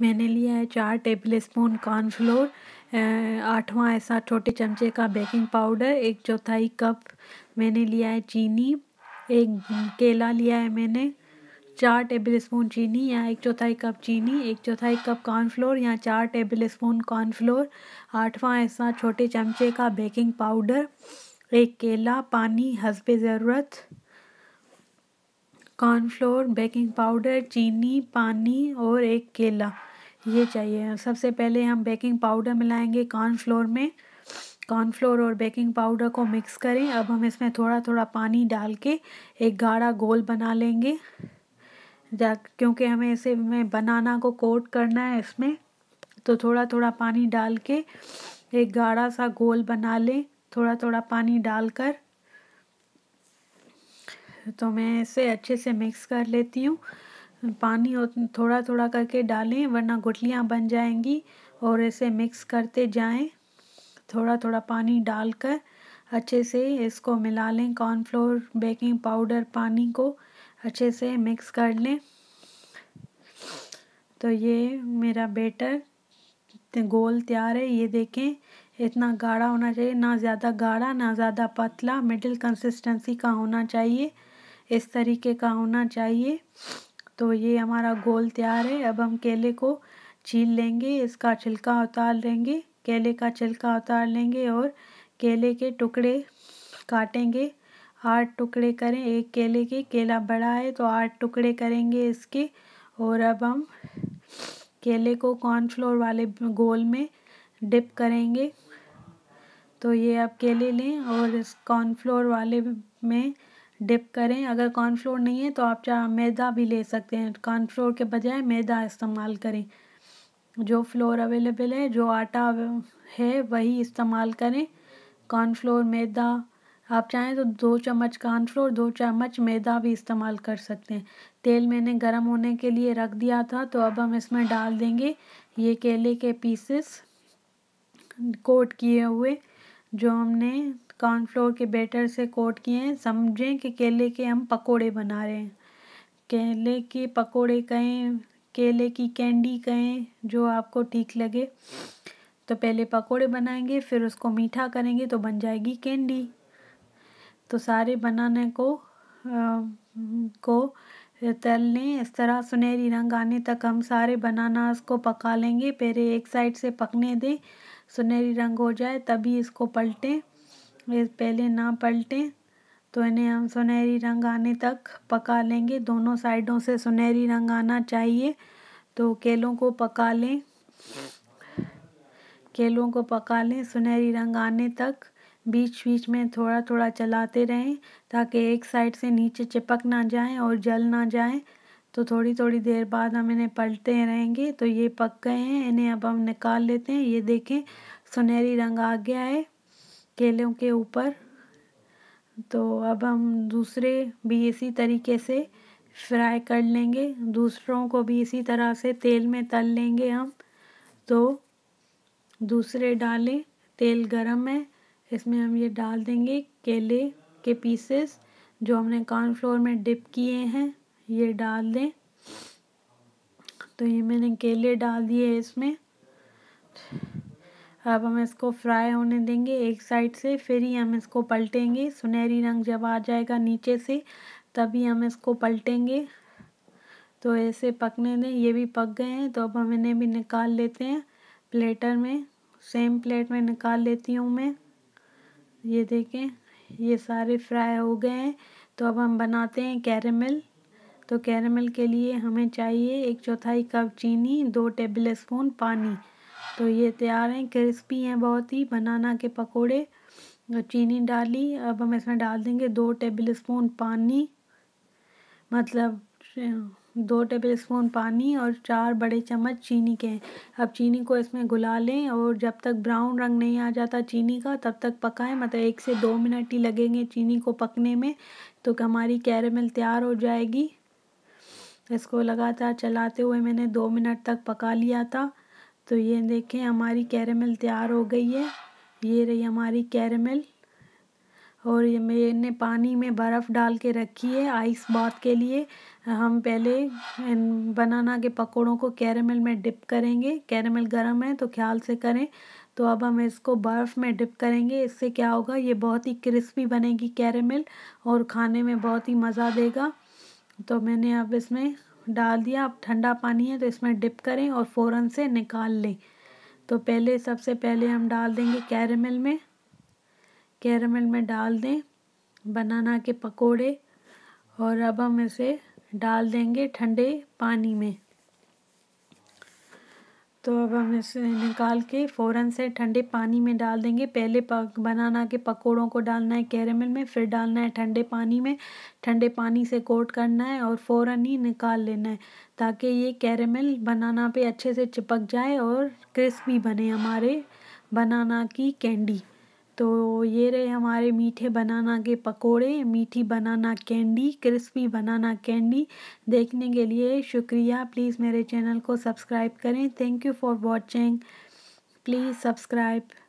मैंने लिया है चार टेबल स्पून कॉर्नफ्लोर आठवां ऐसा छोटे चमचे का बेकिंग पाउडर एक चौथाई कप मैंने लिया है चीनी एक केला लिया है मैंने चार टेबल स्पून चीनी या एक चौथाई कप चीनी एक चौथाई कप कॉर्नफ्लोर या चार टेबल स्पून कॉर्नफ्लोर आठवां ऐसा छोटे चमचे का बेकिंग पाउडर एक केला पानी हसब ज़रूरत कॉर्नफ्लोर बेकिंग पाउडर चीनी पानी और एक केला ये चाहिए सबसे पहले हम बेकिंग पाउडर मिलाएंगे कॉर्नफ्लोर में कॉर्नफ्लोर और बेकिंग पाउडर को मिक्स करें अब हम इसमें थोड़ा थोड़ा पानी डाल के एक गाढ़ा गोल बना लेंगे जा क्योंकि हमें इसे में बनाना को कोट करना है इसमें तो थोड़ा थोड़ा पानी डाल के एक गाढ़ा सा गोल बना लें थोड़ा थोड़ा पानी डालकर तो मैं इसे अच्छे से मिक्स कर लेती हूँ पानी और थोड़ा थोड़ा करके डालें वरना गुटलियाँ बन जाएंगी और ऐसे मिक्स करते जाएं थोड़ा थोड़ा पानी डालकर अच्छे से इसको मिला लें कॉर्नफ्लोर बेकिंग पाउडर पानी को अच्छे से मिक्स कर लें तो ये मेरा बेटर गोल तैयार है ये देखें इतना गाढ़ा होना चाहिए ना ज़्यादा गाढ़ा ना ज़्यादा पतला मिडिल कंसिस्टेंसी का होना चाहिए इस तरीके का होना चाहिए तो ये हमारा गोल तैयार है अब हम केले को छील लेंगे इसका छिलका उतार लेंगे केले का छिलका उतार लेंगे और केले के टुकड़े काटेंगे आठ टुकड़े करें एक केले के केला बड़ा है तो आठ टुकड़े करेंगे इसके और अब हम केले को कॉर्नफ्लोर वाले गोल में डिप करेंगे तो ये आप केले लें और इस कॉर्नफ्लोर वाले में डिप करें अगर कॉर्नफ्लोर नहीं है तो आप चाहे मैदा भी ले सकते हैं कॉर्नफ्लोर के बजाय मैदा इस्तेमाल करें जो फ्लोर अवेलेबल है जो आटा है वही इस्तेमाल करें कॉर्नफ्लोर मैदा आप चाहें तो दो चम्मच कॉर्नफ्लोर दो चम्मच मैदा भी इस्तेमाल कर सकते हैं तेल मैंने गर्म होने के लिए रख दिया था तो अब हम इसमें डाल देंगे ये केले के पीसेस कोट किए हुए जो हमने कॉर्नफ्लोर के बैटर से कोट किए हैं समझें कि केले के हम पकोड़े बना रहे हैं केले के पकोड़े कहें केले की कैंडी कहें जो आपको ठीक लगे तो पहले पकोड़े बनाएंगे फिर उसको मीठा करेंगे तो बन जाएगी कैंडी तो सारे बनाने को आ, को तल लें इस तरह सुनहरी रंग आने तक हम सारे बनानास को पका लेंगे पहले एक साइड से पकने दें सुनहरी रंग हो जाए तभी इसको पलटें वे पहले ना पलटें तो इन्हें हम सुनहरी रंग आने तक पका लेंगे दोनों साइडों से सुनहरी रंग आना चाहिए तो केलों को पका लें केलों को पका लें सुनहरी रंग आने तक बीच बीच में थोड़ा थोड़ा चलाते रहें ताकि एक साइड से नीचे चिपक ना जाए और जल ना जाए तो थोड़ी थोड़ी देर बाद हम इन्हें पलटते रहेंगे तो ये पक गए हैं इन्हें अब हम निकाल लेते हैं ये देखें सुनहरी रंग आ गया है केलों के ऊपर तो अब हम दूसरे भी इसी तरीके से फ्राई कर लेंगे दूसरों को भी इसी तरह से तेल में तल लेंगे हम तो दूसरे डालें तेल गरम है इसमें हम ये डाल देंगे केले के पीसेस जो हमने कॉर्नफ्लोर में डिप किए हैं ये डाल दें तो ये मैंने केले डाल दिए इसमें अब हम इसको फ्राई होने देंगे एक साइड से फिर ही हम इसको पलटेंगे सुनहरी रंग जब आ जाएगा नीचे से तभी हम इसको पलटेंगे तो ऐसे पकने दें ये भी पक गए हैं तो अब हम इन्हें भी निकाल लेते हैं प्लेटर में सेम प्लेट में निकाल लेती हूँ मैं ये देखें ये सारे फ्राई हो गए हैं तो अब हम बनाते हैं कैरेमल तो कैरेमल के लिए हमें चाहिए एक चौथाई कप चीनी दो टेबल स्पून पानी तो ये तैयार हैं क्रिस्पी हैं बहुत ही बनाना के पकोड़े चीनी डाली अब हम इसमें डाल देंगे दो टेबल स्पून पानी मतलब दो टेबल स्पून पानी और चार बड़े चम्मच चीनी के अब चीनी को इसमें घुला लें और जब तक ब्राउन रंग नहीं आ जाता चीनी का तब तक पकाएं मतलब एक से दो मिनट ही लगेंगे चीनी को पकने में तो हमारी कैरेमल तैयार हो जाएगी इसको लगातार चलाते हुए मैंने दो मिनट तक पका लिया था तो ये देखें हमारी कैरेमल तैयार हो गई है ये रही हमारी कैरेमल और ये मैंने पानी में बर्फ़ डाल के रखी है आइस बाथ के लिए हम पहले बनाना के पकौड़ों को कैरेमल में डिप करेंगे कैरेमल गर्म है तो ख्याल से करें तो अब हम इसको बर्फ़ में डिप करेंगे इससे क्या होगा ये बहुत ही क्रिस्पी बनेगी कैरेमल और खाने में बहुत ही मज़ा देगा तो मैंने अब इसमें डाल दिया अब ठंडा पानी है तो इसमें डिप करें और फ़ौरन से निकाल लें तो पहले सबसे पहले हम डाल देंगे कैरमल में कैरमल में डाल दें बनाना के पकोड़े और अब हम इसे डाल देंगे ठंडे पानी में तो अब हम इसे निकाल के फ़ौरन से ठंडे पानी में डाल देंगे पहले पक बनाना के पकोड़ों को डालना है कैरेमल में फिर डालना है ठंडे पानी में ठंडे पानी से कोट करना है और फ़ौरन ही निकाल लेना है ताकि ये कैरेमल बनाना पे अच्छे से चिपक जाए और क्रिस्पी बने हमारे बनाना की कैंडी तो ये रहे हमारे मीठे बनाना के पकोड़े मीठी banana candy crispy banana candy देखने के लिए शुक्रिया प्लीज़ मेरे चैनल को सब्सक्राइब करें thank you for watching please subscribe